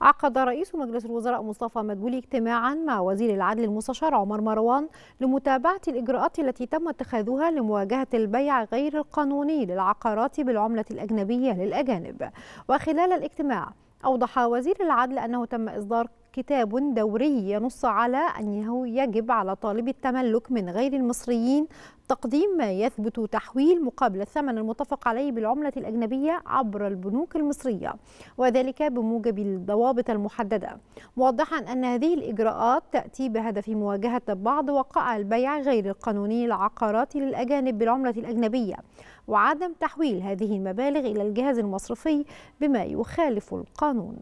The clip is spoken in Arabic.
عقد رئيس مجلس الوزراء مصطفى مدبولي اجتماعا مع وزير العدل المستشار عمر مروان لمتابعة الإجراءات التي تم اتخاذها لمواجهة البيع غير القانوني للعقارات بالعملة الأجنبية للأجانب وخلال الاجتماع أوضح وزير العدل أنه تم إصدار كتاب دوري ينص على أنه يجب على طالبي التملك من غير المصريين تقديم ما يثبت تحويل مقابل الثمن المتفق عليه بالعملة الأجنبية عبر البنوك المصرية وذلك بموجب الضوابط المحددة موضحا أن هذه الإجراءات تأتي بهدف مواجهة بعض وقائع البيع غير القانوني للعقارات للأجانب بالعملة الأجنبية وعدم تحويل هذه المبالغ إلى الجهاز المصرفي بما يخالف القانون